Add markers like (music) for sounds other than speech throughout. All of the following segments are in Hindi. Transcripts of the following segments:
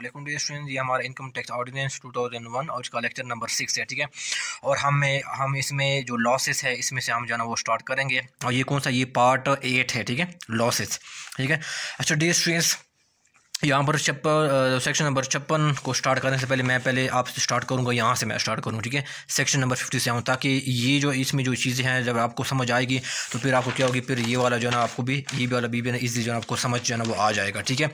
वालेकुम डी स्टूडेंट ये हमारा इनकम टैक्स ऑर्डिनेंस 2001 और इसका लेक्चर नंबर सिक्स है ठीक है और हमें हम इसमें जो लॉसेस है इसमें से हम जाना वो स्टार्ट करेंगे और ये कौन सा ये पार्ट एट है ठीक है लॉसेस ठीक है अच्छा डी स्टूडेंट्स यहाँ पर छप्पन सेक्शन नंबर छप्पन को स्टार्ट करने से पहले मैं पहले आपसे स्टार्ट करूँगा यहाँ से मैं स्टार्ट करूँ ठीक है सेक्शन नंबर फिफ्टी सेवन ताकि ये जो इसमें जो चीज़ें हैं जब आपको समझ आएगी तो फिर आपको क्या होगी फिर ये वाला जो है ना आपको भी ये वाला बी भी ना इजी जो है आपको समझ जो है ना वो आ जाएगा ठीक है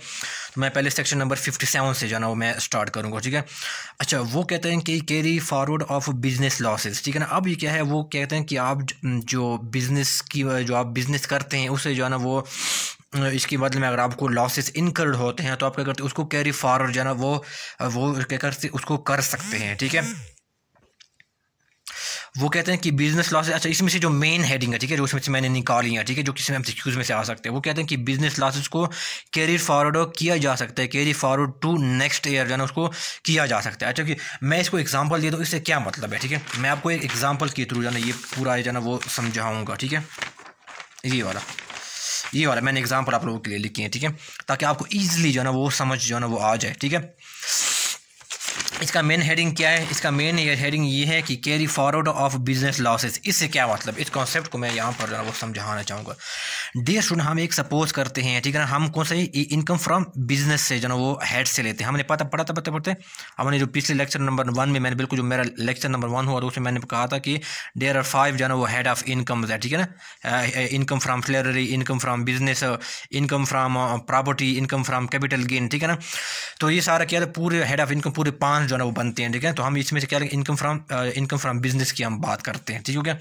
तो मैं पहले सेक्शन नंबर फिफ्टी सेवन से जो है ना वो मैं स्टार्ट करूँगा ठीक है अच्छा वो कहते हैं कि carry forward of business losses ठीक है ना अब ये क्या है वो कहते हैं कि आप जो बिज़नेस की जो आप बिज़नेस करते हैं उसे जो है ना वो इसके बदले में अगर आपको लॉसेस इनकर्ड होते हैं तो आप क्या करते हैं उसको कैरी फॉरवर्ड जो ना वो वो क्या करते उसको कर सकते हैं ठीक है वो कहते हैं कि बिजनेस लॉसेज अच्छा इसमें से जो मेन हेडिंग है ठीक है जो उसमें से मैंने निकाली है ठीक है जो किसी में एक्सक्यूज में से आ सकते हैं वो कहते हैं कि बिजनेस लॉसेज को कैरी फॉरवर्ड किया जा सकता है carry forward to next year जो है ना उसको किया जा सकता है अच्छा कि मैं इसको एग्जाम्पल दे दूँ इससे क्या मतलब है ठीक है मैं आपको एक एग्जाम्पल के थ्रू जाना ये पूरा जाना वो समझाऊँगा ठीक है ये वाला ये वाला मैंने एग्जाम्पल आप लोगों के लिए लिखी है ठीक है ताकि आपको ईजिली जो है ना वो समझ जो है ना वो आ जाए ठीक है इसका मेन हेडिंग क्या है इसका मेन हेडिंग ये है कि carry forward of business losses इससे क्या मतलब इस कॉन्सेप्ट को मैं यहाँ पर वो समझाना चाहूँगा डे स्टूडेंट हम एक सपोज करते हैं ठीक है ना हम कौन सा इनकम फ्रॉम बिजनेस से जो वो हेड से लेते हैं हमने पता पढ़ा था पता पढ़ते हमने जो पिछले लेक्चर नंबर वन में मैंने बिल्कुल जो मेरा लेक्चर नंबर वन हुआ तो उसमें मैंने कहा था कि डेयर आर फाइव जो वो हेड ऑफ इनकम है ठीक है ना income from salary income from business income from property income from capital gain ठीक है ना तो ये सारा क्या था पूरे हेड ऑफ इनकम पूरे पांच जो है ना वो बनते हैं ठीक है तो हम इसमें से क्या income from income from business की हम बात करते हैं ठीक है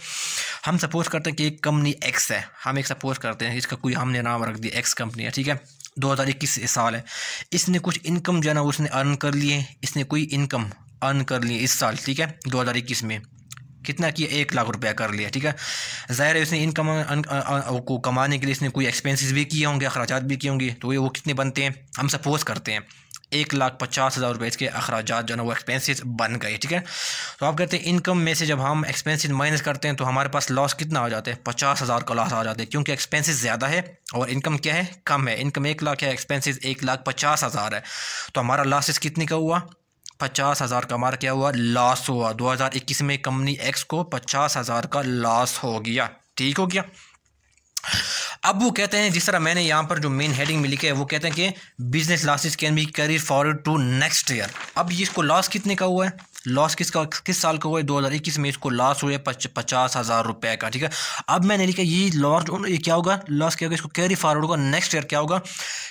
हम सपोज करते हैं कि एक कंपनी एक्स है हम एक सपोज करते हैं इसका कोई हमने नाम रख दिया एक्स कंपनी है ठीक है 2021 साल है इसने कुछ इनकम जो है ना उसने अर्न कर लिए इसने कोई इनकम अर्न कर लिए इस साल ठीक है 2021 में कितना किया एक लाख रुपया कर लिया ठीक है ज़ाहिर है इसने इनकम uh, uh, uh, को कमाने के लिए इसने कोई एक्सपेंसेस भी किए होंगे अखराजात भी किए होंगे तो ये वो कितने बनते हैं हम सपोज करते हैं एक लाख पचास हज़ार रुपये इसके अखराज जो है ना वो एक्सपेंसिस बन गए ठीक है तो आप कहते हैं इनकम में से जब हम एक्सपेंसिस माइनस करते हैं तो हमारे पास लॉस कितना आ जाता है पचास हज़ार का लॉस आ जाता है क्योंकि एक्सपेंसिस ज़्यादा है और इनकम क्या है कम है इनकम एक लाख है एक्सपेंसिस एक लाख पचास हज़ार है तो हमारा लॉसिस कितने का हुआ पचास हज़ार का हमारा क्या हुआ लॉस हुआ दो हज़ार इक्कीस में कंपनी एक्स को पचास हज़ार का लॉस हो गया ठीक हो गया अब वो कहते हैं जिस तरह मैंने यहाँ पर जो मेन हेडिंग में लिखा है वो कहते हैं कि business losses can be carry forward to next year अब इसको लॉस कितने का हुआ है लॉस किसका किस साल का हुआ है 2021 में इसको लॉस हुआ है पच, पचास हज़ार रुपये का ठीक है अब मैंने लिखा ये लॉस ये क्या होगा लॉस क्या होगा इसको कैरी फॉरवर्ड होगा नेक्स्ट ईयर क्या होगा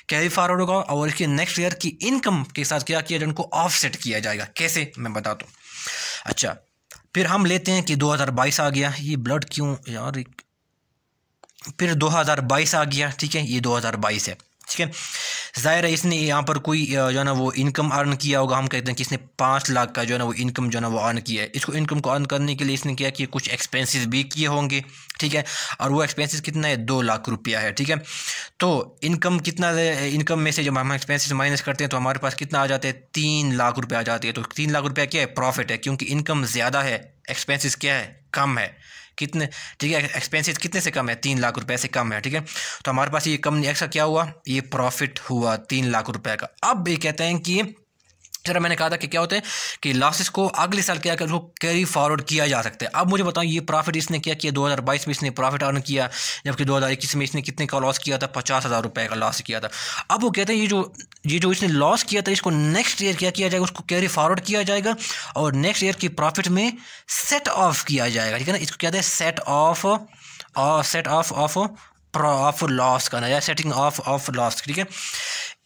कैरी फॉरवर्ड होगा और इसके नेक्स्ट ईयर की इनकम के साथ क्या किया जाए उनको ऑफसेट किया जाएगा कैसे मैं बता दूँ अच्छा फिर हम लेते हैं कि बाईस आ गया ये ब्लड क्यों यार फिर 2022 आ गया ठीक है ये 2022 है ठीक है ज़ाहिर है इसने यहाँ पर कोई जो है ना वो इनकम अर्न किया होगा हम कहते हैं कि इसने पाँच लाख का जो है ना वो इनकम जो है ना वो अर्न किया है इसको इनकम को अर्न करने के लिए इसने किया कि कुछ एक्सपेंसेस भी किए होंगे ठीक है और वो एक्सपेंसेस कितना है दो लाख रुपया है ठीक है तो इनकम कितना इनकम में से जब हम एक्सपेंसिस माइनस करते हैं तो हमारे पास कितना आ जाता है तीन लाख रुपया आ जाते हैं तो तीन लाख रुपया क्या है प्रॉफिट है क्योंकि इनकम ज़्यादा है एक्सपेंसिस क्या है कम है कितने ठीक है एक्सपेंसिस कितने से कम है तीन लाख रुपए से कम है ठीक है तो हमारे पास ये कंपनी नहीं का क्या हुआ ये प्रॉफिट हुआ तीन लाख रुपए का अब ये कहते हैं कि जरा मैंने कहा था कि क्या होते हैं कि लॉसेस को अगले साल क्या कर उसको कैरी फॉरवर्ड किया जा सकता है अब मुझे बताओ ये प्रॉफिट इसने क्या किया 2022 में इसने प्रॉफिट अर्न किया जबकि 2021 में इसने कितने का लॉस किया था पचास हज़ार रुपये का लॉस किया था अब वो कहते हैं ये जो ये जो इसने लॉस किया था इसको नेक्स्ट ईयर क्या किया जाएगा उसको कैरी फॉरवर्ड किया जाएगा और नेक्स्ट ईयर की प्रॉफिट में सेट ऑफ किया जाएगा ठीक है ना इसको कहते हैं set off set off off off loss करना या सेटिंग ऑफ ऑफ लॉस ठीक है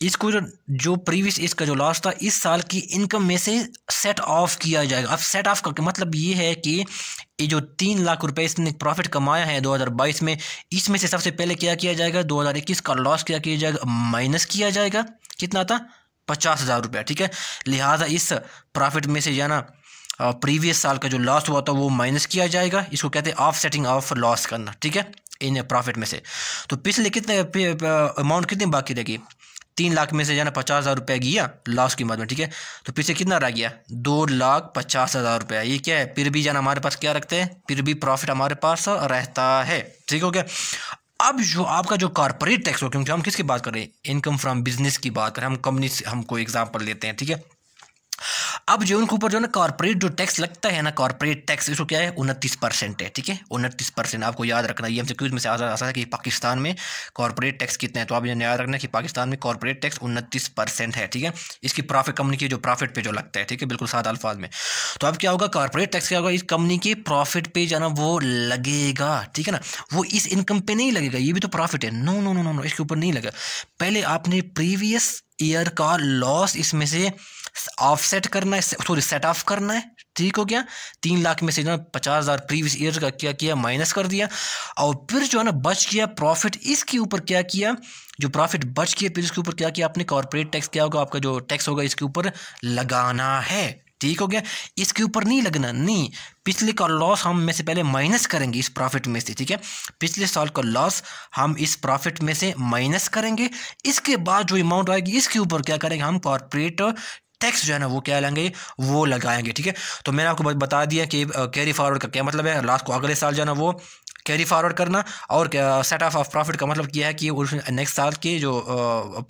इसको जो जो प्रीवियस इसका जो लॉस था इस साल की इनकम में से सेट ऑफ किया जाएगा अब सेट ऑफ करके मतलब ये है कि ये जो तीन लाख रुपए इसने प्रॉफिट कमाया है 2022 में इसमें से सबसे पहले क्या किया जाएगा 2021 का लॉस क्या किया जाएगा माइनस किया जाएगा कितना था पचास हज़ार रुपया ठीक है लिहाजा इस प्रॉफिट में से जाना प्रीवियस साल का जो लॉस हुआ था वो माइनस किया जाएगा इसको कहते हैं ऑफ सेटिंग ऑफ लॉस करना ठीक है इन प्रॉफिट में से तो पिछले कितने अमाउंट कितनी बाकी रहेगी तीन लाख में से जाना पचास हज़ार रुपया गया लॉस की मद में ठीक है तो पीछे कितना रह गया दो लाख पचास हज़ार रुपया ये क्या है फिर भी जाना हमारे पास क्या रखते हैं फिर भी प्रॉफिट हमारे पास रहता है ठीक हो गया अब जो आपका जो कॉरपोरेट टैक्स हो क्योंकि हम किसकी बात कर रहे हैं इनकम फ्रॉम बिजनेस की बात करें हम कंपनी हम कोई एग्जाम्पल लेते हैं ठीक है अब जो उनके ऊपर जो ना कॉर्पोरेट जो टैक्स लगता है ना कॉर्पोरेट टैक्स इसको क्या है उनतीस परसेंट है ठीक है उनतीस परसेंट आपको याद रखना ये हमसे क्यूज में से आसान है कि पाकिस्तान में कॉर्पोरेट टैक्स कितना है तो आप ये याद रखना कि पाकिस्तान में कॉर्पोरेट टैक्स उनतीस परसेंट है ठीक है इसकी प्रॉफिट कंपनी की जो प्रॉफिट पे जो लगता है ठीक है बिल्कुल सात अल्फाज में तो अब क्या होगा कॉर्पोरेट टैक्स क्या होगा इस कंपनी के प्रॉफिट पे जाना वो लगेगा ठीक है ना वो इस इनकम पे नहीं लगेगा ये भी तो प्रॉफिट है no no no no no इसके ऊपर नहीं लगेगा पहले आपने प्रीवियस ईयर का लॉस इसमें से ऑफसेट करना है सॉरी सेट ऑफ करना है ठीक हो गया तीन लाख में से जो है पचास हज़ार प्रीवियस ईयर का क्या किया माइनस कर दिया और फिर जो है ना बच गया प्रॉफिट इसके ऊपर क्या किया जो प्रॉफिट बच गया फिर इसके ऊपर क्या किया आपने कॉरपोरेट टैक्स क्या होगा आपका जो टैक्स होगा इसके ऊपर लगाना है ठीक हो गया इसके ऊपर नहीं लगना नहीं पिछले का लॉस हम में से पहले माइनस करेंगे इस प्रॉफिट में से ठीक है पिछले साल का लॉस हम इस प्रॉफिट में से माइनस करेंगे इसके बाद जो अमाउंट आएगी इसके ऊपर क्या करेंगे हम कॉरपोरेट टैक्स जो है ना वो क्या लेंगे वो लगाएंगे ठीक है तो मैंने आपको बता दिया कि कैरी फॉरवर्ड का क्या मतलब है लास्ट को अगले साल जो है ना वो कैरी फॉरवर्ड करना और सेट ऑफ ऑफ प्रॉफिट का मतलब किया है कि नेक्स्ट साल के जो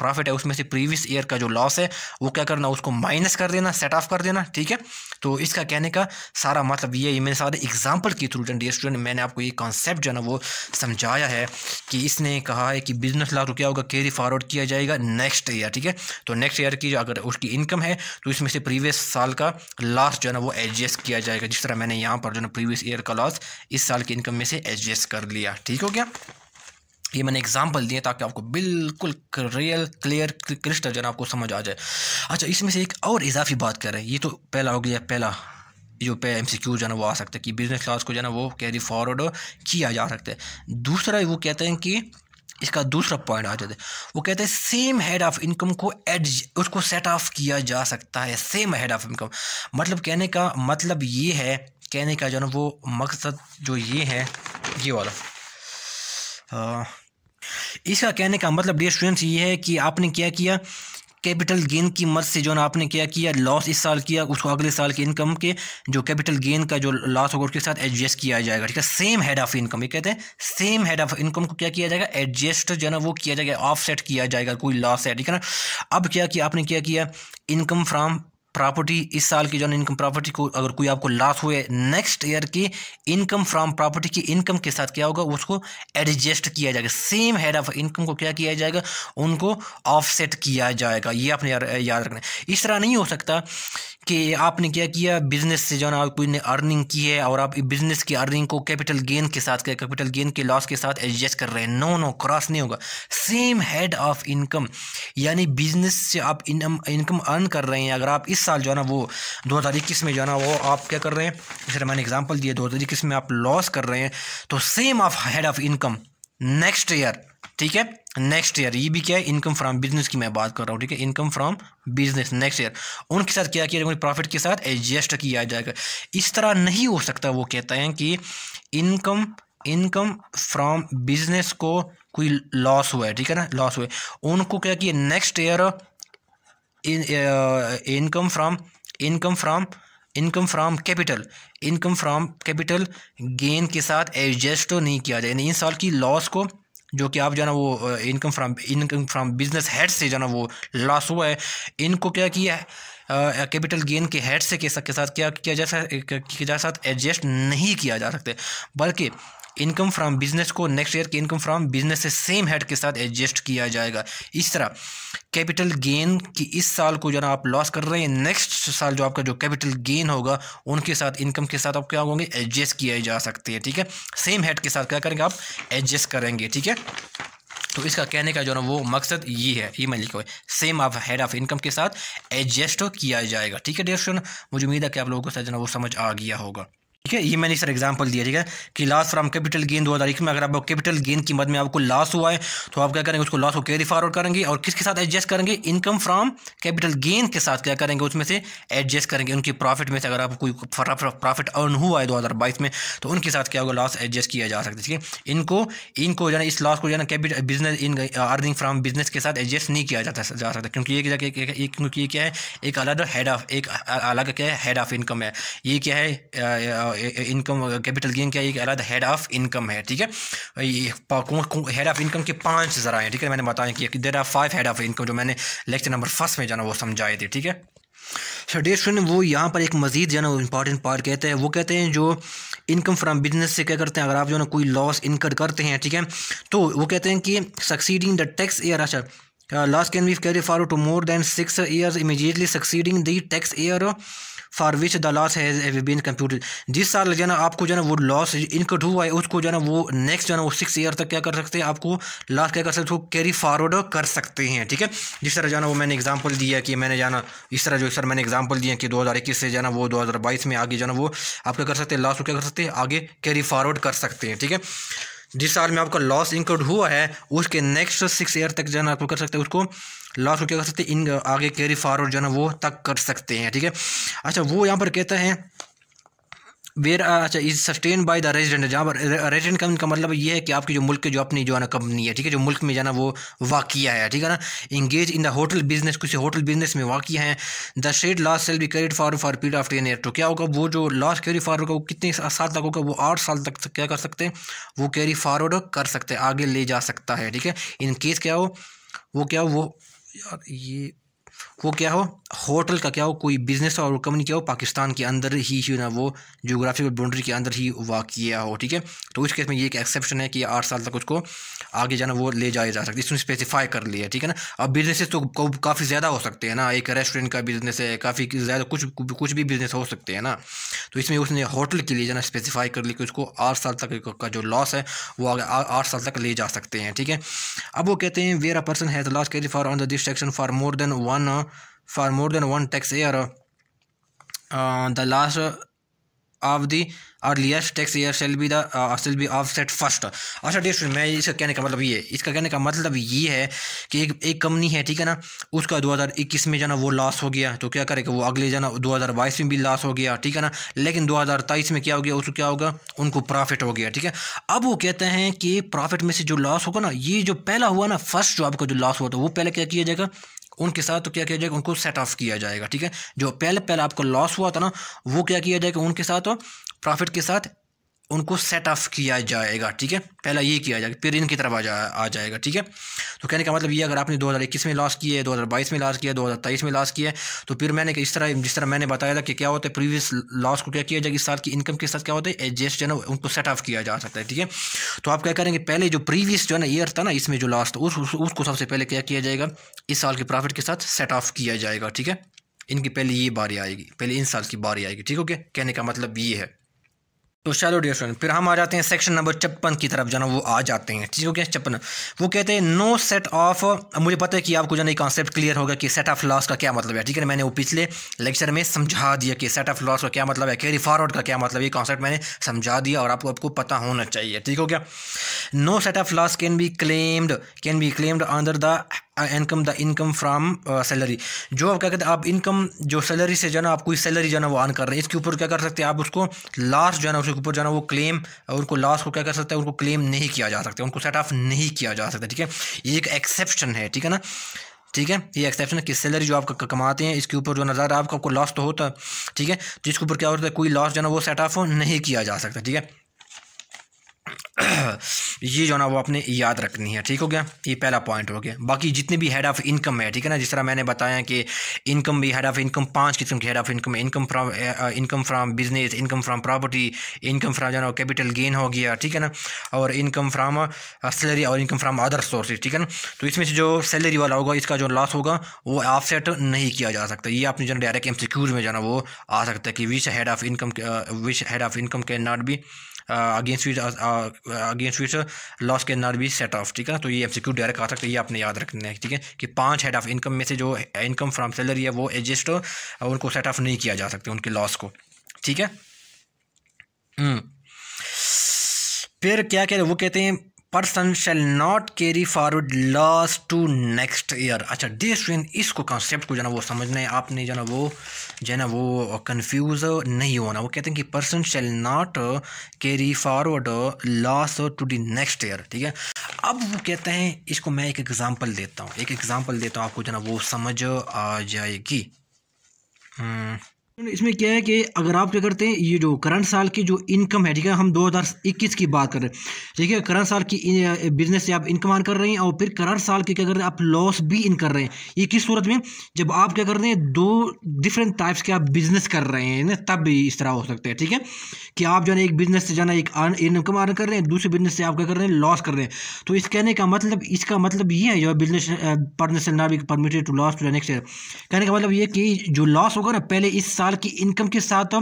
प्रॉफिट है उसमें से प्रीवियस ईयर का जो लॉस है वो क्या करना उसको माइनस कर देना सेट ऑफ कर देना ठीक है तो इसका कहने का सारा मतलब ये है मैंने सारे एग्जाम्पल के थ्रू डी स्टूडेंट मैंने आपको ये कॉन्सेप्ट जो है ना वो समझाया है कि इसने कहा है कि बिजनेस लाख क्या होगा कैरी फॉरवर्ड किया जाएगा नेक्स्ट ईयर ठीक है तो नेक्स्ट ईयर की अगर उसकी इनकम है तो इसमें से प्रीवियस साल का लॉस जो है ना वो एडजस्ट किया जाएगा जिस तरह मैंने यहाँ पर जो है ना प्रीवियस ईयर का लॉस इस साल की इनकम में से एडजस्ट यस कर लिया ठीक हो गया ये मैंने एग्जाम्पल दिए ताकि आपको बिल्कुल रियल क्लियर क्रिस्टल जो आपको समझ आ जाए अच्छा इसमें से एक और इजाफी बात करें ये तो पहला हो गया पहला जो पे एम सी क्यू जो है वो आ सकता है कि बिजनेस क्लास को जो है ना वो कैरी फॉरवर्ड किया जा सकता है दूसरा वो कहते हैं कि इसका दूसरा पॉइंट आ जाता है वो कहते हैं सेम हेड ऑफ इनकम को एड उसको सेट ऑफ किया जा सकता है सेम हेड ऑफ इनकम मतलब कहने का मतलब ये है कहने का जो ना वो मकसद जो ये है ये वाला इसका कहने का मतलब डियर स्टूडेंट्स ये है कि आपने क्या किया कैपिटल गेन की मदद से जो ना आपने क्या किया लॉस इस साल किया उसको अगले साल के इनकम के जो कैपिटल गेन का जो लॉस होगा उसके साथ एडजस्ट किया जाएगा ठीक है सेम हेड ऑफ इनकम ये कहते हैं सेम हेड ऑफ इनकम को क्या किया जाएगा एडजस्ट जो ना वो किया जाएगा ऑफसेट किया जाएगा कोई लॉस है ठीक है ना अब क्या किया आपने क्या किया इनकम फ्राम प्रॉपर्टी इस साल की जो इनकम प्रॉपर्टी को अगर कोई आपको लॉस हुए नेक्स्ट ईयर की इनकम फ्रॉम प्रॉपर्टी की इनकम के साथ क्या होगा उसको एडजस्ट किया जाएगा सेम हेड ऑफ इनकम को क्या किया जाएगा उनको ऑफसेट किया जाएगा ये आपने याद रखना इस तरह नहीं हो सकता कि आपने क्या किया बिज़नेस से जो ना ने अर्निंग की है और आप बिज़नेस की अर्निंग को कैपिटल गेन के साथ कैपिटल गेन के लॉस के साथ एडजस्ट कर रहे हैं नो नो क्रॉस नहीं होगा सेम हेड ऑफ इनकम यानी बिज़नेस से आप इनकम अर्न कर रहे हैं अगर आप इस साल जो है ना वो दो हज़ार इक्कीस में जो ना वो आप क्या कर रहे हैं जैसे मैंने एग्जाम्पल दिया दो हज़ार इक्कीस में आप लॉस कर रहे हैं तो same of head of income next year ठीक है नेक्स्ट ईयर ये भी क्या है इनकम फ्रॉम बिजनेस की मैं बात कर रहा हूँ ठीक है income from business next year उनके साथ क्या किया जाएगा प्रॉफिट के साथ एडजस्ट किया जाएगा इस तरह नहीं हो सकता वो कहते हैं कि इनकम इनकम फ्रॉम बिजनेस को कोई लॉस हुआ है ठीक है ना लॉस हुआ है उनको क्या किया next year income from income from income from capital income from capital gain के साथ एडजस्ट तो नहीं किया जाए यानी इस साल की लॉस को जो कि आप जाना वो income from income from business head से जाना वो लॉस हुआ है इनको क्या किया है कैपिटल गेन के हेड से के, साथ क्या किया जा सकता जा साथ एडजस्ट नहीं किया जा सकते बल्कि इनकम फ्रॉम बिजनेस को नेक्स्ट ईयर की इनकम फ्रॉम बिजनेस से सेम हेड के साथ एडजस्ट किया जाएगा इस तरह कैपिटल गेन की इस साल को जो ना आप लॉस कर रहे हैं नेक्स्ट साल जो आपका जो कैपिटल गेन होगा उनके साथ इनकम के साथ आप क्या होंगे एडजस्ट किया जा सकते हैं ठीक है सेम हेड के साथ क्या करेंगे आप एडजस्ट करेंगे ठीक है तो इसका कहने का जो ना वो मकसद ये है ये मैं लिखा हुआ है same of head of income के साथ एडजस्ट किया जाएगा ठीक है डेयर मुझे उम्मीद है कि आप लोगों को जो ना वो समझ आ गया होगा ठीक है ये मैंने सर एग्जांपल दिया ठीक है कि लॉस फ्रॉम कैपिटल गेन दो हज़ार में अगर आपको कैपिटल गेन की मद में आपको लॉस हुआ है तो आप क्या करेंगे उसको लॉस को कैरी फॉरवर्ड करेंगे और किसके साथ एडजस्ट करेंगे इनकम फ्रॉम कैपिटल गेन के साथ क्या करेंगे उसमें से एडजस्ट करेंगे उनकी प्रॉफिट में से अगर आपको कोई प्रॉफिट अर्न हुआ है दो हज़ार बाईस में तो उनके साथ क्या होगा लॉस एडजस्ट किया जा सकता है ठीक है इनको इनको जो है इस लॉस को जो है capital business in earning from business के साथ एडजस्ट नहीं किया जाता जा सकता क्योंकि ये क्योंकि ये क्या है एक अलग हेड ऑफ एक अलग क्या है हेड ऑफ इनकम है ये क्या है इनकम कैपिटल गेन क्या एक अलग हेड ऑफ इनकम है ठीक है हेड ऑफ इनकम के पांच ज़रा हैं ठीक है मैंने बताया कि there are five head of income जो मैंने लेक्चर नंबर फर्स्ट में जाना वो समझाए थे ठीक है सर डेयर स्टूडेंट वो यहाँ पर एक मजीद जो है ना इंपॉर्टेंट पार्ट कहते हैं वो कहते हैं जो इनकम फ्रॉम बिजनेस से क्या करते हैं अगर आप जो है ना कोई लॉस इनकर करते हैं ठीक है तो वो कहते हैं कि सक्सीडिंग द टैक्स ईयर अच्छा loss can be carry for to more than six year immediately succeeding the tax year for which the loss has been computed जिस साल जो है ना आपको जो है ना वो लॉस इनकट हुआ है उसको जो है ना वो नेक्स्ट जो है ना वो सिक्स ईयर तक क्या कर सकते हैं आपको लॉस क्या कर सकते हो कैरी फॉरवर्ड कर सकते हैं ठीक है जिस तरह जाना वो मैंने एग्जाम्पल दिया कि मैंने जाना इस तरह जो सर मैंने एग्जाम्पल दिया कि दो हज़ार इक्कीस से जाना वो दो हज़ार बाईस में आगे जाना वो आप क्या कर सकते हैं लॉस को क्या कर सकते हैं आगे कैरी फॉरवर्ड कर सकते हैं ठीक है जिस साल में आपका लॉस इंक्लूड हुआ है उसके नेक्स्ट सिक्स ईयर तक जो है आप कर सकते हैं उसको लॉस को क्या कर सकते हैं इन आगे कैरी फॉरवर्ड जो है वो तक कर सकते हैं ठीक है अच्छा वो यहाँ पर कहता है वेर uh, अच्छा is sustain by the resident जहाँ पर रेजिडेंट कम का मतलब ये है कि आपकी जो मुल्क के जो अपनी जो है ना कंपनी है ठीक है जो मुल्क में जाना वो वाकिया है ठीक है ना engage in the hotel business किसी होटल बिजनेस में वाकिया है the said loss shall be credit for for period of ten year तो क्या होगा वो जो लॉस कैरी फॉर होगा वो कितने साल तक होगा वो आठ साल तक क्या कर सकते हैं वो कैरी फॉरवर्ड कर सकते हैं आगे ले जा सकता है ठीक है इनकेस क्या हो वो क्या हो वो यार ये वो क्या हो होटल का क्या हो कोई बिज़नेस और कंपनी क्या हो पाकिस्तान के अंदर ही जो ना वो जोग्राफिकल बाउंड्री के अंदर ही वाक़ हो ठीक है तो उस केस में ये एक एक्सेप्शन है कि आठ साल तक उसको आगे जाना वो ले जाया जा सकता है इसमें स्पेसिफाई कर लिया ठीक है ना अब बिज़नेसेस तो काफ़ी ज़्यादा हो सकते हैं ना एक रेस्टोरेंट का बिज़नेस है काफ़ी ज़्यादा कुछ कुछ भी बिज़नेस हो सकते हैं ना तो इसमें उसने होटल के लिए जाना स्पेसिफाई कर लिया कि उसको आठ साल तक का जो लॉस है वो आगे आठ साल तक ले जा सकते हैं ठीक है अब वो कहते हैं where a person has loss carry for on the this section for more than one uh, for more than one tax year. Uh, the last of the earliest tax year shall be the uh, shall be offset first अच्छा डेट मैं इसका कहने का मतलब ये इसका कहने का मतलब ये है कि एक एक कंपनी है ठीक है ना उसका 2021 में जाना वो लॉस हो गया तो क्या करेगा वो अगले जाना 2022 में भी लॉस हो गया ठीक है ना लेकिन 2023 में क्या हो गया उसको क्या होगा उनको प्रॉफिट हो गया ठीक है अब वो कहते हैं कि प्रॉफिट में से जो लॉस होगा ना ये जो पहला हुआ ना फर्स्ट जो आपका जो लॉस हुआ था तो वो पहले क्या किया जाएगा उनके साथ तो क्या किया जाएगा उनको सेट ऑफ किया जाएगा ठीक है जो पहले पहले आपको लॉस हुआ था ना वो क्या किया जाएगा उनके साथ प्रॉफिट के साथ उनको सेट ऑफ किया जाएगा ठीक है पहला ये किया जाएगा फिर इनकी तरफ आ, जा, आ जाएगा ठीक है तो कहने का मतलब ये अगर आपने 2021 में लॉस है 2022 में लॉस किया 2023 में लॉस किया तो फिर मैंने इस तरह जिस तरह मैंने बताया था कि क्या होता है प्रीवियस लॉस को क्या किया जाएगा इस साल की इनकम के साथ क्या होता है एडजस्ट जो है ना उनको सेट ऑफ किया जा सकता है ठीक है तो आप क्या करेंगे पहले जो प्रीवियस जो है ना ईयर था ना इसमें जो लॉस था उस, उस, उसको सबसे पहले क्या किया जाएगा इस साल के प्रॉफिट के साथ सेट ऑफ किया जाएगा ठीक है इनकी पहले ये बारी आएगी पहले इन साल की बारी आएगी ठीक हो कहने का मतलब ये है तो चलो डियर स्टूडेंट फिर हम आ जाते हैं सेक्शन नंबर छप्पन की तरफ जाना वो आ जाते हैं ठीक है क्या छप्पन वो कहते हैं नो सेट ऑफ मुझे पता है कि आपको जाना कॉन्सेप्ट क्लियर होगा कि सेट ऑफ लॉस का क्या मतलब है ठीक है मैंने वो पिछले लेक्चर में समझा दिया कि सेट ऑफ लॉस का क्या मतलब है कैरी फॉरवर्ड का क्या मतलब ये कॉन्सेप्ट मैंने समझा दिया और आपको आपको पता होना चाहिए ठीक हो गया no set off loss can be claimed can be claimed under the income the income from salary जो आप क्या कहते हैं आप इनकम जो सैलरी से जो है ना आप कोई सैलरी जो है वो आन कर रहे हैं इसके ऊपर क्या कर सकते हैं आप उसको लास्ट जो है ना उसके ऊपर जो है वो क्लेम uh, उनको लास्ट को क्या कर सकते हैं उनको क्लेम नहीं किया जा सकता उनको सेट ऑफ नहीं किया जा सकता ठीक है ये एक एक्सेप्शन है ठीक है ना ठीक है ये एक्सेप्शन है कि सैलरी जो आप कमाते हैं इसके ऊपर जो नज़ारा आपका आपको लॉस तो होता है ठीक है जिसके ऊपर क्या होता है कोई लॉस जो है ना वो सेट ऑफ नहीं किया जा सकता ठीक है (clears throat) ये जो ना वो आपने याद रखनी है ठीक हो गया ये पहला पॉइंट हो गया बाकी जितने भी हेड ऑफ़ इनकम है ठीक है ना जिस तरह मैंने बताया कि इनकम भी हेड ऑफ़ इनकम पांच किस्म की head of income income from income from business income from property income from जो ना कैपिटल गेन हो गया ठीक है ना और इनकम फ्राम सैलरी और इनकम फ्राम अदर सोर्सेज ठीक है ना तो इसमें से जो सैलरी वाला होगा इसका जो लॉस होगा वो ऑफसेट नहीं किया जा सकता ये आपने जो डायरेक्ट एम में जाना वो आ सकता है कि which head of income which head of income can not be against which against which loss can not be set off ठीक है तो ये एम डायरेक्ट आ सकता है ये आपने याद रखना है ठीक है कि पांच हेड ऑफ इनकम में से जो इनकम फ्रॉम सैलरी है वो एडजस्ट उनको सेट ऑफ नहीं किया जा सकता उनके लॉस को ठीक है हम्म। फिर क्या कह रहे वो कहते हैं person shall not carry forward loss to next year अच्छा स्टूडेंट इसको कॉन्सेप्ट को जो ना वो समझना है आपने जो ना वो जो ना वो कन्फ्यूज नहीं होना वो कहते हैं कि person shall not carry forward loss to the next year ठीक है अब वो कहते हैं इसको मैं एक एग्ज़ाम्पल देता हूँ एक एग्ज़ाम्पल देता हूँ आपको जो ना वो समझ आ जाएगी हम्म, तो इसमें क्या है कि अगर आप क्या करते हैं ये जो करंट साल की जो इनकम है ठीक है हम 2021 की बात कर रहे हैं ठीक है करंट साल की बिजनेस से आप इनकम आन कर रहे हैं और फिर करंट साल की क्या कर रहे हैं आप लॉस भी इन कर रहे हैं ये किस सूरत में जब आप क्या कर रहे हैं दो डिफरेंट टाइप्स के आप बिजनेस कर रहे हैं ना तब भी इस तरह हो सकता है ठीक है कि आप जो है एक बिजनेस से जाना एक इनकम आन कर रहे हैं दूसरे बिजनेस से आप क्या कर रहे हैं लॉस कर रहे हैं तो इस कहने का मतलब इसका मतलब ये है जो बिजनेस पर्सन ना be permitted to loss to next year कहने का मतलब ये कि जो लॉस होगा ना पहले इस साल साल की इनकम के साथ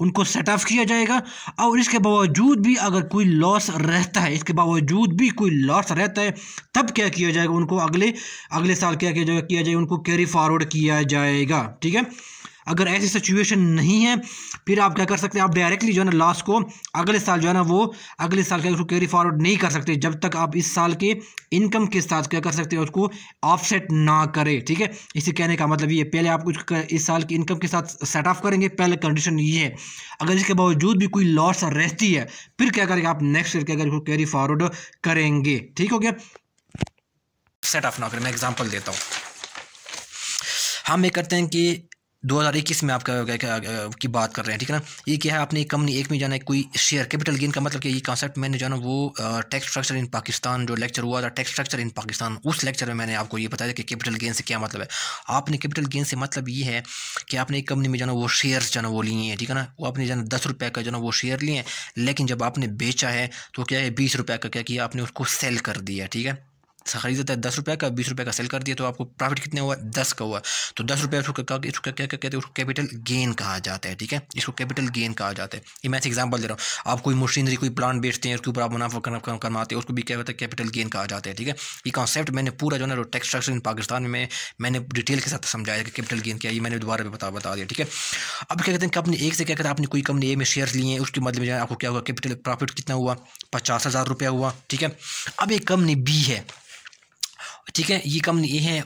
उनको सेट ऑफ किया जाएगा और इसके बावजूद भी अगर कोई लॉस रहता है इसके बावजूद भी कोई लॉस रहता है तब क्या किया जाएगा उनको अगले अगले साल क्या किया जाएगा किया जाएगा उनको कैरी फॉरवर्ड किया जाएगा ठीक है अगर ऐसी सिचुएशन नहीं है फिर आप क्या कर सकते हैं आप डायरेक्टली जो है ना लॉस को अगले साल जो है ना वो अगले साल का उसको कैरी फॉरवर्ड नहीं कर सकते जब तक आप इस साल के इनकम के साथ क्या कर सकते हैं उसको ऑफसेट ना करें ठीक है इसे कहने का मतलब ये पहले आप कुछ इस साल की इनकम के साथ सेट ऑफ करेंगे पहले कंडीशन ये है अगर इसके बावजूद भी कोई लॉस रहती है फिर क्या करेंगे आप नेक्स्ट ईयर क्या करेंगे कैरी फॉरवर्ड करेंगे ठीक हो गया सेट ऑफ ना करें मैं एग्जाम्पल देता हूँ हम ये करते हैं कि 2021 में आपका की बात कर रहे हैं ठीक है ना ये क्या है आपने एक कंपनी एक में जाना है कोई शेयर कैपिटल गेन का मतलब कि ये कॉन्सेप्ट मैंने जाना वो टैक्स स्ट्रक्चर इन पाकिस्तान जो लेक्चर हुआ था टैक्स स्ट्रक्चर इन पाकिस्तान उस लेक्चर में मैंने आपको ये बताया कि कैपिटल गेन से क्या मतलब है आपने कैपिटल गेन से मतलब ये है कि आपने एक कंपनी में जाना वो शेयर जाना वो लिए हैं ठीक है ना वो आपने जाना दस रुपये का जाना वो शेयर लिए हैं लेकिन जब आपने बेचा है तो क्या है बीस रुपये का क्या किया आपने उसको सेल कर दिया ठीक है खरीदता है दस रुपये का बीस रुपये का सेल कर दिया तो आपको प्रॉफिट कितने हुआ दस का हुआ तो दस रुपये उसको क्या क्या कहते हैं उसको कैपिटल गेन कहा जाता है ठीक है इसको कैपिटल गेन कहा जाता है ये मैं एग्जांपल दे रहा हूँ आप कोई मशीनरी कोई प्लांट बेचते हैं उसके ऊपर आप मुनाफा करवाते हैं उसको भी क्या होता है कैपिटल गेन कहा जाता है ठीक है ये कॉन्सेप्ट मैंने पूरा जो है ना टैक्स स्ट्रक्चर इन पाकिस्तान में मैंने डिटेल के साथ समझाया कि कैपिटल गेन क्या ये मैंने दोबारा भी बता बता दिया ठीक है अब क्या कहते हैं कंपनी एक से क्या कहते हैं आपने कोई कंपनी ए में शेयर लिए हैं उसके मतलब जो है आपको क्या हुआ कैपिटल प्रॉफिट कितना हुआ पचास हज़ार रुपया हुआ ठीक है अब एक कंपनी बी है ठीक है ये कंपनी ये है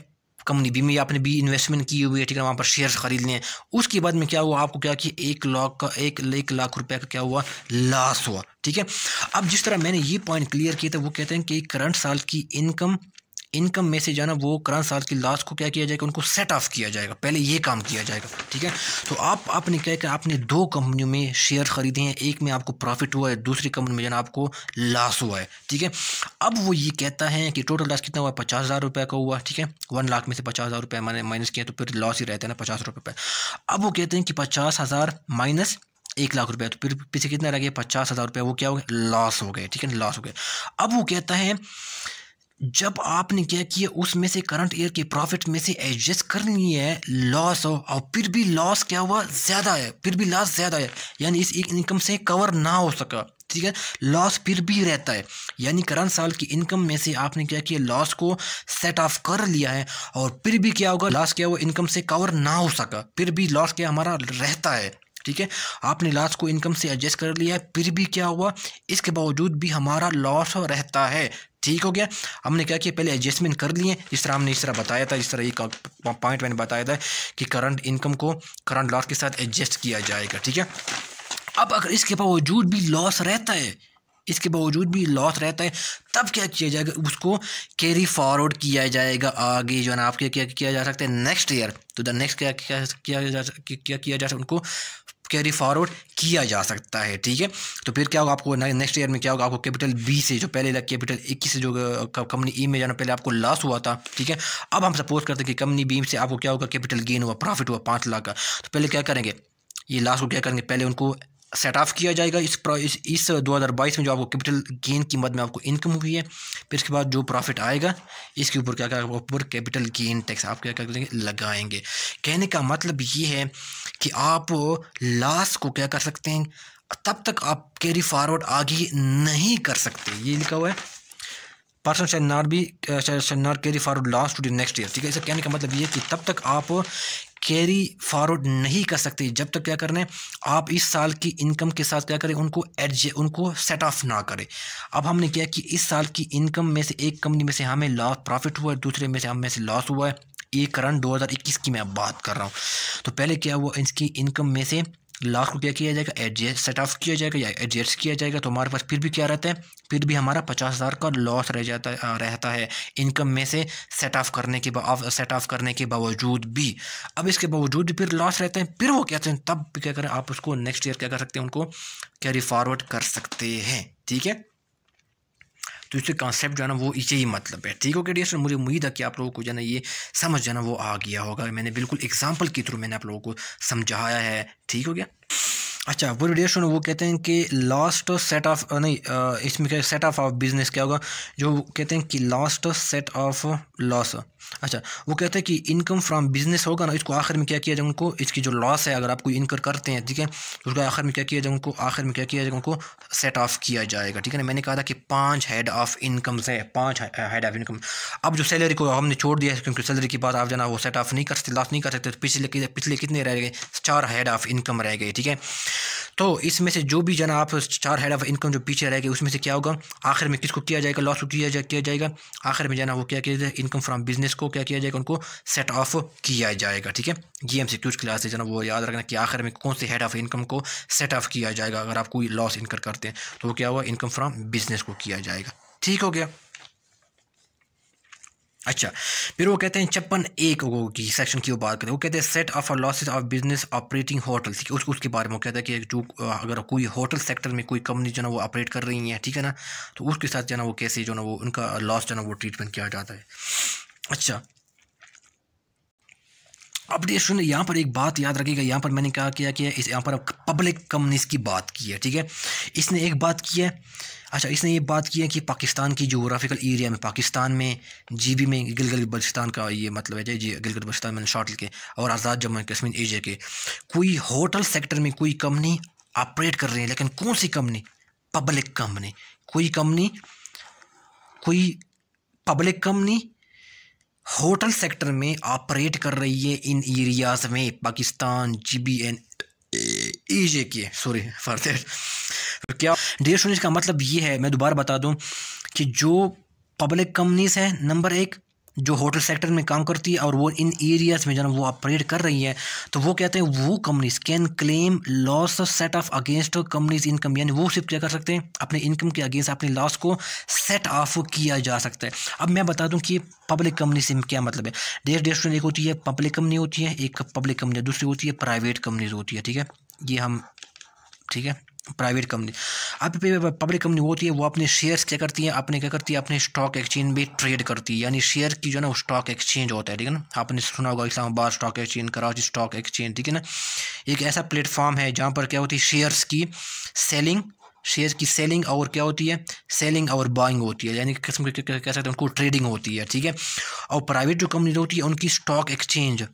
कंपनी बी में आपने बी इन्वेस्टमेंट की हुई है ठीक है वहाँ पर शेयर खरीद लिए उसके बाद में क्या हुआ आपको क्या कि एक लाख का एक एक लाख रुपए का क्या हुआ लॉस हुआ ठीक है अब जिस तरह मैंने ये पॉइंट क्लियर किया था वो कहते हैं कि करंट साल की इनकम इनकम में से जाना वो करंट साल की लास्ट को क्या किया जाएगा उनको सेट ऑफ किया जाएगा पहले ये काम किया जाएगा ठीक है तो आप आपने क्या कि आपने दो कंपनियों में शेयर खरीदे हैं एक में आपको प्रॉफिट हुआ है दूसरी कंपनी में जाना आपको लॉस हुआ है ठीक है अब वो ये कहता है कि टोटल लॉस कितना हुआ पचास हज़ार रुपये का हुआ ठीक है वन लाख में से पचास हज़ार रुपये मैंने माइनस किया तो फिर लॉस ही रहता है ना पचास रुपये पर अब वो कहते हैं कि पचास हज़ार माइनस एक लाख रुपया तो फिर पीछे कितना रह गया पचास हज़ार रुपया वो क्या हो गया लॉस हो गए ठीक है लॉस हो गए अब वो कहता है जब आपने क्या किया उसमें से करंट ईयर के प्रॉफिट में से एडजस्ट कर लिए है लॉस हो और फिर भी लॉस क्या हुआ ज़्यादा है फिर भी लॉस ज़्यादा है यानी इस एक इनकम से कवर ना हो सका ठीक है लॉस फिर भी रहता है यानी करंट साल की इनकम में से आपने क्या किया लॉस को सेट ऑफ कर लिया है और फिर भी क्या होगा लॉस क्या हुआ इनकम से कवर ना हो सका फिर भी लॉस क्या हमारा रहता है ठीक है आपने लॉस को इनकम से एडजस्ट कर लिया है फिर भी क्या हुआ इसके बावजूद भी हमारा लॉस रहता है ठीक हो गया हमने क्या किया पहले एडजस्टमेंट कर लिए जिस तरह हमने इस तरह बताया था जिस तरह एक पॉइंट मैंने बताया था कि करंट इनकम को करंट लॉस के साथ एडजस्ट किया जाएगा ठीक है अब अगर इसके बावजूद भी लॉस रहता है इसके बावजूद भी लॉस रहता है तब क्या किया जाएगा उसको कैरी फॉरवर्ड किया जाएगा आगे जो है ना आपके तो क्या किया जा सकता है नेक्स्ट ईयर तो द नेक्स्ट क्या किया जा किया किया जा सकता उनको कैरी फॉरवर्ड किया जा सकता है ठीक है तो फिर क्या होगा आपको नेक्स्ट ईयर में क्या होगा आपको कैपिटल बी से जो पहले कैपिटल इक्कीस से जो कंपनी ई में जाना पहले आपको लॉस हुआ था ठीक है अब हम सपोज करते हैं कि कंपनी बी से आपको क्या होगा कैपिटल गेन हुआ प्रॉफिट हुआ पाँच लाख का तो पहले क्या करेंगे ये लॉस को क्या करेंगे पहले उनको सेट ऑफ किया जाएगा इस इस, इस 2022 में जो आपको कैपिटल गेन की मद में आपको इनकम हुई है फिर इसके बाद जो प्रॉफिट आएगा इसके ऊपर क्या क्या ऊपर कैपिटल गेन टैक्स आप क्या करेंगे लगाएंगे कहने का मतलब ये है कि आप लास्ट को क्या कर सकते हैं तब तक आप कैरी फॉरवर्ड आगे नहीं कर सकते ये लिखा हुआ है person shall not be shall not carry forward last to the next year ठीक है इसका कहने का मतलब ये कि तब तक आप कैरी फॉरवर्ड नहीं कर सकते जब तक क्या करें आप इस साल की इनकम के साथ क्या करें उनको एडज उनको सेट ऑफ ना करें अब हमने किया कि इस साल की इनकम में से एक कंपनी में से हमें लॉस प्रॉफिट हुआ है दूसरे में से हमें से लॉस हुआ है एक करंट 2021 की मैं बात कर रहा हूँ तो पहले क्या हुआ इसकी इनकम में से लाख रुपया किया जाएगा एडजस्ट सेट ऑफ किया जाएगा या एडजस्ट किया जाएगा तो हमारे पास फिर भी क्या रहता है फिर भी हमारा पचास हज़ार का लॉस रह जाता रहता है इनकम में से सेट ऑफ करने के बाद सेट ऑफ करने के बावजूद भी अब इसके बावजूद भी फिर लॉस रहते हैं फिर वो कहते हैं तब क्या करें आप उसको नेक्स्ट ईयर क्या कर सकते हैं उनको कैरी फॉरवर्ड कर सकते हैं ठीक है तो इससे कॉन्सेप्ट जो है ना वो इसे ही मतलब है ठीक हो गया सर मुझे उम्मीद है कि आप लोगों को जो है ना ये समझ जाना वो आ गया होगा मैंने बिल्कुल एग्जाम्पल के थ्रू मैंने आप लोगों को समझाया है ठीक हो गया अच्छा वो रिलेशन वो कहते हैं कि लास्ट सेट ऑफ नहीं इसमें क्या सेट ऑफ ऑफ बिजनेस क्या होगा जो कहते हैं कि लास्ट सेट ऑफ लॉस अच्छा वो कहते हैं कि इनकम फ्रॉम बिजनेस होगा ना इसको आखिर में क्या किया जाएगा उनको इसकी जो लॉस है अगर आप कोई इनकर करते हैं ठीक है तो उसका आखिर में क्या किया जाएगा उनको आखिर में क्या किया जाएगा उनको सेट ऑफ किया जाएगा ठीक है ना मैंने कहा था कि पाँच हेड ऑफ इनकम्स है पाँच हेड ऑफ इनकम अब जो सैलरी को हमने छोड़ दिया है क्योंकि सैलरी की बात आप जाना वो सेट ऑफ नहीं कर सकते लॉस नहीं कर सकते तो पिछले पिछले कितने रह गए चार हेड ऑफ इनकम रह गए ठीक है तो इसमें से जो भी जना आप चार हेड ऑफ इनकम जो पीछे रह गए उसमें से क्या होगा आखिर में किसको किया जाएगा लॉस को किया जा किया जाएगा आखिर में जाना वो क्या किया जाएगा इनकम फ्राम बिजनेस को क्या किया जाएगा उनको सेट ऑफ किया जाएगा ठीक है जी एम सी क्लास से जाना वो याद रखना कि आखिर में कौन से हेड ऑफ इनकम को सेट ऑफ किया जाएगा अगर आप कोई लॉस इनकर करते हैं तो वो क्या हुआ इनकम फ्राम बिजनेस को किया जाएगा ठीक हो गया अच्छा फिर वो कहते हैं छप्पन ए को की सेक्शन की वो बात करें वो कहते हैं set off losses of business operating hotels उस, उसके बारे में कहता है कि जो अगर कोई होटल सेक्टर में कोई कंपनी जो ना वो ऑपरेट कर रही है ठीक है ना तो उसके साथ जो ना वो कैसे जो ना वो उनका लॉस जो ना वो ट्रीटमेंट किया जाता है अच्छा अब ये यहाँ पर एक बात याद रखिएगा यहाँ पर मैंने कहा किया कि इस यहाँ पर पब्लिक कंपनीज की बात की है ठीक है इसने एक बात की है अच्छा इसने ये बात की है कि पाकिस्तान की जोग्राफिकल एरिया में पाकिस्तान में जीबी में गिलगल बल्चिस्तान का ये मतलब है जी गिलगल बल्चिस्तान में शॉटल के और आज़ाद जम्मू एंड कश्मीर एरिया के कोई होटल सेक्टर में कोई कंपनी ऑपरेट कर रही है लेकिन कौन सी कंपनी पब्लिक कंपनी कोई कंपनी कोई पब्लिक कंपनी होटल सेक्टर में ऑपरेट कर रही है इन एरियाज़ में Pakistan G B and AJ K sorry for तो क्या डेढ़ शून्य का मतलब ये है मैं दोबारा बता दूँ कि जो पब्लिक कंपनीज़ हैं नंबर एक जो होटल सेक्टर में काम करती है और वो इन एरियाज़ में जो वो ऑपरेट कर रही है तो वो कहते हैं वो companies can claim loss set off against companies income यानी वो सिर्फ क्या कर सकते हैं अपने इनकम के अगेंस्ट अपने लॉस को सेट ऑफ किया जा सकता है अब मैं बता दूं कि पब्लिक कंपनी से क्या मतलब है डेयर डेस्टोरेंट एक होती है पब्लिक कंपनी होती है एक पब्लिक कंपनी दूसरी होती है प्राइवेट कंपनीज होती है ठीक है ये हम ठीक है प्राइवेट कंपनी अब पब्लिक कंपनी होती है वो अपने शेयर्स क्या करती है अपने क्या करती है अपने स्टॉक एक्सचेंज में ट्रेड करती है यानी शेयर की जो है ना स्टॉक एक्सचेंज होता है ठीक है ना आपने सुना होगा Islamabad stock exchange Karachi stock exchange ठीक है ना एक ऐसा प्लेटफॉर्म है जहाँ पर क्या होती है शेयर्स की सेलिंग शेयर की सेलिंग और क्या होती है सेलिंग और बाइंग होती है यानी किस्म के कह सकते हैं उनको ट्रेडिंग होती है ठीक है और प्राइवेट जो कंपनी होती है उनकी स्टॉक एक्सचेंज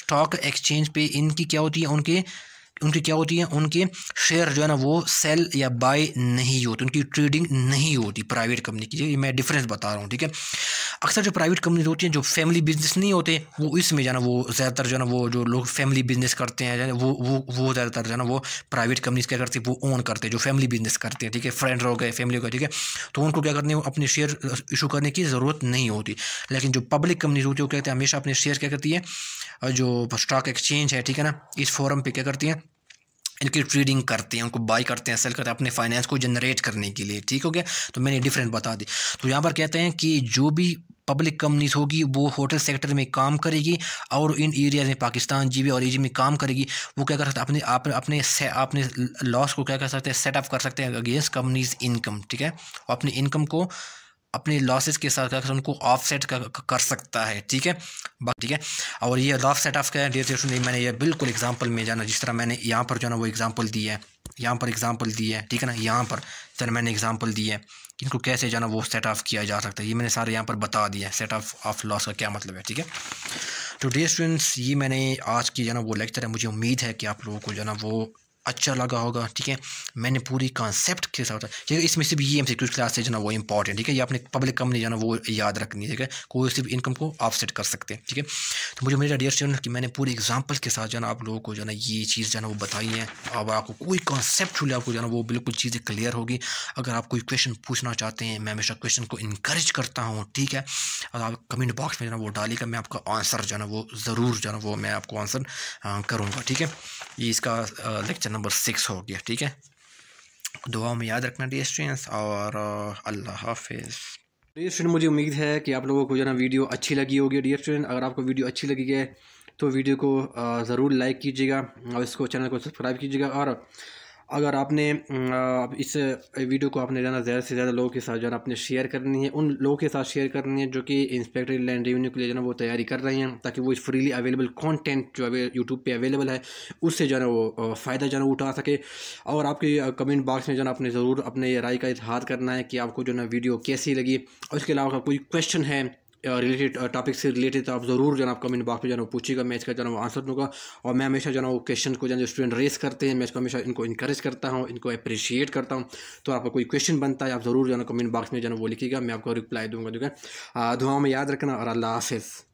स्टॉक एक्सचेंज पे इनकी क्या होती है उनके उनकी क्या होती है उनके शेयर जो है ना वो सेल या बाय नहीं होती उनकी ट्रेडिंग नहीं होती प्राइवेट कंपनी की ये मैं डिफरेंस बता रहा हूँ ठीक है अक्सर जो प्राइवेट कंपनीज होती हैं जो फैमिली बिजनेस नहीं होते वो इसमें जाना वो ज़्यादातर जो है ना वो जो लोग फैमिली बिजनेस करते हैं वो वो वो ज़्यादातर जो है ना वो प्राइवेट कंपनीज क्या करती है वो ओन करते हैं जो फैमिली बिजनेस करते हैं ठीक है फ्रेंड हो गए फैमिली हो गए ठीक है तो उनको क्या करने अपने शेयर इशू करने की ज़रूरत नहीं होती लेकिन जो पब्लिक कंपनीज होती है वो कहते हैं हमेशा अपने शेयर क्या करती है जो स्टॉक एक्सचेंज है ठीक है ना इस फोरम पर क्या करती हैं इनकी ट्रेडिंग करते हैं उनको बाई करते हैं सेल करते हैं अपने फाइनेंस को जनरेट करने के लिए ठीक हो गया तो मैंने डिफरेंट बता दी तो यहाँ पर कहते हैं कि जो भी पब्लिक कंपनीज होगी वो होटल सेक्टर में काम करेगी और इन एरियाज में पाकिस्तान जी और एजी में काम करेगी वो क्या कर सकते अपने आप अपने से, अपने लॉस को क्या कर सकते हैं सेटअप कर सकते हैं अगेंस्ट कंपनीज इनकम ठीक है और अपनी इनकम को अपने लॉसेस के साथ कर उनको ऑफसेट कर, कर सकता है ठीक है ठीक है और ये लॉफ सेट ऑफ क्या डेयर स्टूडेंट मैंने ये बिल्कुल एग्जांपल में जाना जिस तरह मैंने यहाँ पर जो ना वो एग्जांपल दी है यहाँ पर एग्जांपल दी है ठीक है ना यहाँ पर सर मैंने एग्जांपल दी है इनको कैसे जाना वो सेट ऑफ किया जा सकता है ये मैंने सारे यहाँ पर बता दिया है सेट ऑफ ऑफ लॉस का क्या मतलब है ठीक है तो डे स्टूडेंट्स ये मैंने आज की जो ना वो लेक्चर है मुझे उम्मीद है कि आप लोगों को जो ना वो अच्छा लगा होगा ठीक है मैंने पूरी कॉन्सेप्ट के साथ ठीक है इसमें सिर्फ ये एम सी क्लास है जाना वो इंपॉर्टेंट ठीक है या आपने पब्लिक कम नहीं जाना वो याद रखनी ठीक है कोई सिर्फ इनकम को ऑफसेट कर सकते हैं ठीक है तो मुझे मेरा डियर स्टूडेंट कि मैंने पूरी एग्जाम्पल के साथ जाना आप लोगों को जो ना ये चीज़ जाना वो बताई है अब आपको कोई कॉन्सेप्ट हुए आपको जाना वो बिल्कुल चीज़ें क्लियर होगी अगर आप कोई क्वेश्चन पूछना चाहते हैं मैं हमेशा क्वेश्चन को इनक्रेज करता हूँ ठीक है और आप कमेंट बॉक्स में जो ना वो डालेगा मैं आपका आंसर जो ना वो ज़रूर जाना वो मैं आपको आंसर करूँगा ठीक है ये इसका लेक्चर नंबर सिक्स हो गया ठीक है दुआओं में याद रखना डी स्टूडेंट्स और अल्लाह हाफिज़ डी स्टूडेंट मुझे उम्मीद है कि आप लोगों को जो ना वीडियो अच्छी लगी होगी डी स्टूडेंट अगर आपको वीडियो अच्छी लगी है तो वीडियो को ज़रूर लाइक कीजिएगा और इसको चैनल को सब्सक्राइब कीजिएगा और अगर आपने इस वीडियो को आपने जाना ज़्यादा से ज़्यादा लोगों के साथ जाना अपने शेयर करनी है उन लोगों के साथ शेयर करनी है जो कि इंस्पेक्टर लैंड रेवेन्यू के लिए जाना वो तैयारी कर रहे हैं ताकि वो फ्रीली अवेलेबल कंटेंट जो अवे यूट्यूब पे अवेलेबल है उससे जाना वो फ़ायदा जाना उठा सके और आपके कमेंट बॉक्स में जाना आपने ज़रूर अपने राय का इजहार करना है कि आपको जो ना वीडियो कैसी लगी और इसके अलावा कोई क्वेश्चन है रिलेटेड टॉपिक से रिलेटेड तो आप ज़रूर जो आप कमेंट बॉक्स में जाना पूछिएगा मैं इसका जाना आंसर दूंगा और मैं हमेशा वो क्वेश्चन को जो स्टूडेंट रेस करते हैं मैं इसको हमेशा इनको इंकरेज करता हूँ इनको अप्रिशिएट करता हूँ तो आपका कोई क्वेश्चन बनता है आप ज़रूर जाना कमेंट बॉक्स में जाना वो लिखेगा मैं आपको रिप्लाई दूंगा ठीक है दुआ में याद रखना और अल्लाह हाफिज़